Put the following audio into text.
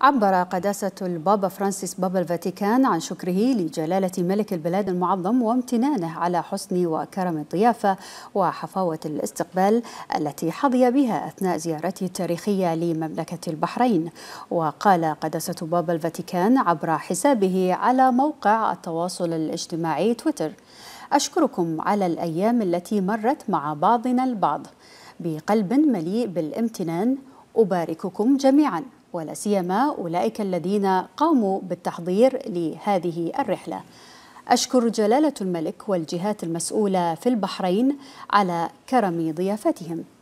عبر قداسة البابا فرانسيس بابا الفاتيكان عن شكره لجلالة ملك البلاد المعظم وامتنانه على حسن وكرم الضيافة وحفاوة الاستقبال التي حظي بها أثناء زيارته التاريخية لمملكة البحرين وقال قداسة بابا الفاتيكان عبر حسابه على موقع التواصل الاجتماعي تويتر أشكركم على الأيام التي مرت مع بعضنا البعض بقلب مليء بالامتنان أبارككم جميعاً ولا سيما أولئك الذين قاموا بالتحضير لهذه الرحلة أشكر جلالة الملك والجهات المسؤولة في البحرين على كرم ضيافتهم